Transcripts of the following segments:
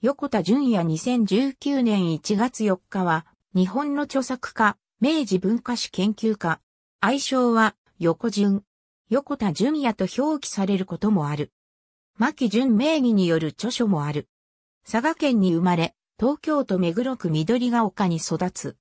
横田淳也2019年1月4日は、日本の著作家、明治文化史研究家。愛称は、横淳。横田淳也と表記されることもある。牧淳名義による著書もある。佐賀県に生まれ、東京都目黒区緑ヶ丘に育つ。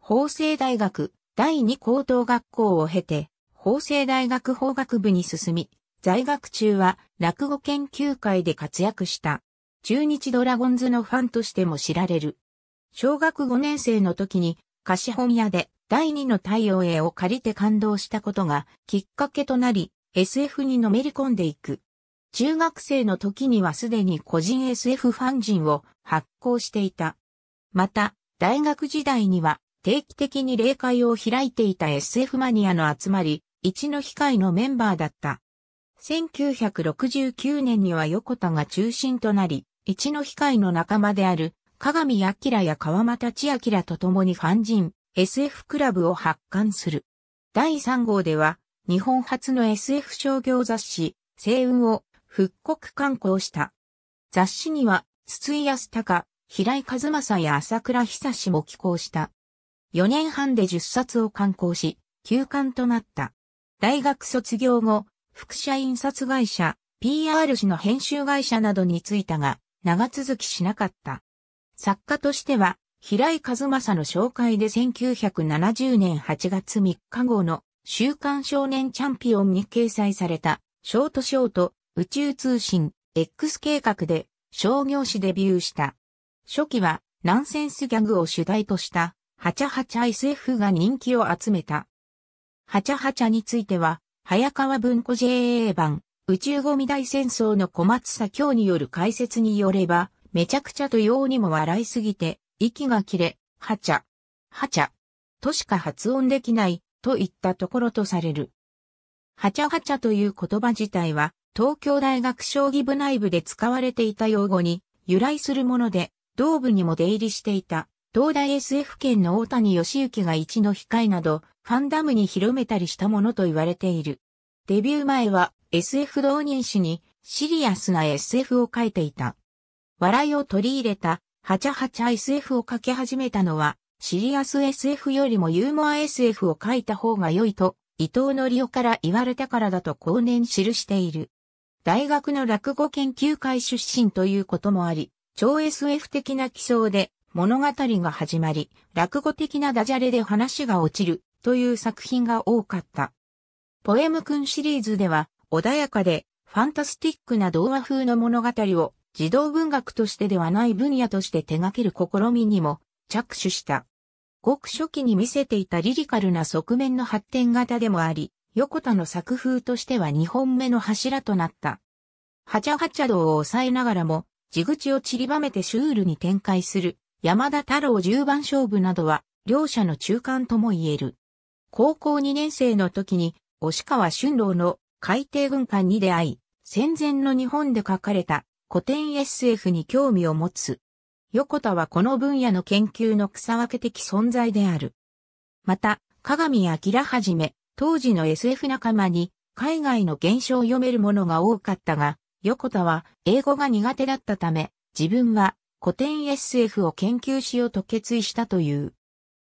法政大学第二高等学校を経て、法政大学法学部に進み、在学中は落語研究会で活躍した。中日ドラゴンズのファンとしても知られる。小学5年生の時に貸本屋で第二の太陽へを借りて感動したことがきっかけとなり SF にのめり込んでいく。中学生の時にはすでに個人 SF ファン人を発行していた。また、大学時代には定期的に霊界を開いていた SF マニアの集まり、一の機会のメンバーだった。1969年には横田が中心となり、一の機械の仲間である、鏡明や川又千明と共にファン人、SF クラブを発刊する。第3号では、日本初の SF 商業雑誌、星雲を復刻刊行した。雑誌には、筒井康隆、平井和正や朝倉久志も寄稿した。4年半で10冊を刊行し、休刊となった。大学卒業後、副社印刷会社、PR 誌の編集会社などに就いたが、長続きしなかった。作家としては、平井和正の紹介で1970年8月3日号の週刊少年チャンピオンに掲載されたショートショート宇宙通信 X 計画で商業誌デビューした。初期はナンセンスギャグを主題としたハチャハチャ SF が人気を集めた。ハチャハチャについては早川文庫 JA 版宇宙ゴミ大戦争の小松左京による解説によれば、めちゃくちゃとようにも笑いすぎて、息が切れ、はちゃ、はちゃ、としか発音できない、といったところとされる。はちゃはちゃという言葉自体は、東京大学将棋部内部で使われていた用語に由来するもので、同部にも出入りしていた、東大 SF 圏の大谷義行が一の控えなど、ファンダムに広めたりしたものと言われている。デビュー前は SF 導人誌にシリアスな SF を書いていた。笑いを取り入れた、ハチャハチャ SF を書き始めたのは、シリアス SF よりもユーモア SF を書いた方が良いと、伊藤則夫から言われたからだと後年記している。大学の落語研究会出身ということもあり、超 SF 的な基礎で物語が始まり、落語的なダジャレで話が落ちるという作品が多かった。ポエムくんシリーズでは穏やかで、ファンタスティックな童話風の物語を、児童文学としてではない分野として手掛ける試みにも着手した。ごく初期に見せていたリリカルな側面の発展型でもあり、横田の作風としては2本目の柱となった。はちゃはちゃ道を抑えながらも、地口を散りばめてシュールに展開する、山田太郎十番勝負などは、両者の中間とも言える。高校2年生の時に、押川俊郎の海底軍艦に出会い、戦前の日本で書かれた古典 SF に興味を持つ。横田はこの分野の研究の草分け的存在である。また、鏡明はじめ、当時の SF 仲間に、海外の現象を読めるものが多かったが、横田は英語が苦手だったため、自分は古典 SF を研究しようと決意したという。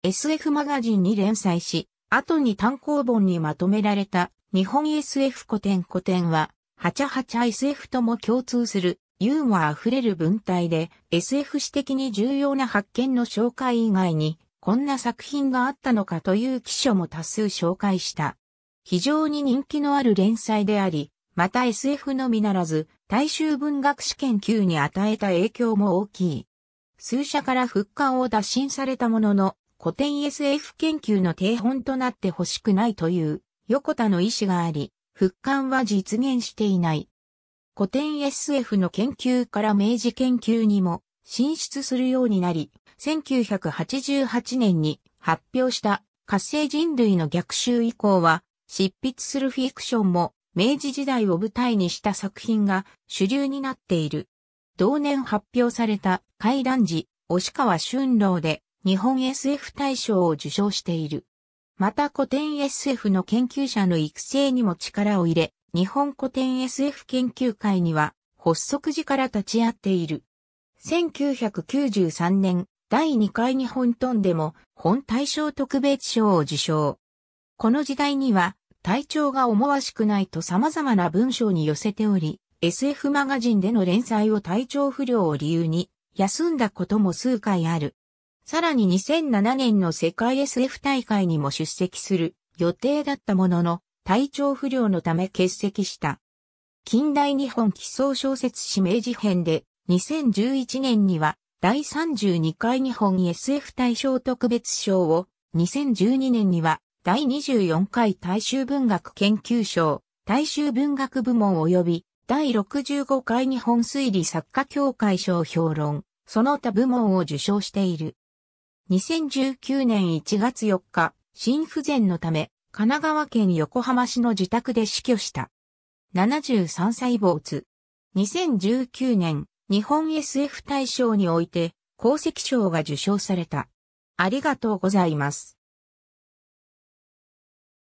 SF マガジンに連載し、後に単行本にまとめられた日本 SF 古典古典は、はちゃはちゃ SF とも共通する、ユーモアあふれる文体で、SF 史的に重要な発見の紹介以外に、こんな作品があったのかという記書も多数紹介した。非常に人気のある連載であり、また SF のみならず、大衆文学史研究に与えた影響も大きい。数社から復刊を打診されたものの、古典 SF 研究の定本となってほしくないという横田の意思があり、復刊は実現していない。古典 SF の研究から明治研究にも進出するようになり、1988年に発表した活性人類の逆襲以降は、執筆するフィクションも明治時代を舞台にした作品が主流になっている。同年発表された怪談時、押川春郎で日本 SF 大賞を受賞している。また古典 SF の研究者の育成にも力を入れ、日本古典 SF 研究会には発足時から立ち会っている。1993年、第2回日本トンでも本大賞特別賞を受賞。この時代には体調が思わしくないと様々な文章に寄せており、SF マガジンでの連載を体調不良を理由に休んだことも数回ある。さらに2007年の世界 SF 大会にも出席する予定だったものの、体調不良のため欠席した。近代日本基礎小説指明治編で2011年には第32回日本 SF 大賞特別賞を2012年には第24回大衆文学研究賞大衆文学部門及び第65回日本推理作家協会賞評論その他部門を受賞している。2019年1月4日、心不全のため、神奈川県横浜市の自宅で死去した。73歳津。2019年、日本 SF 大賞において、功績賞が受賞された。ありがとうございます。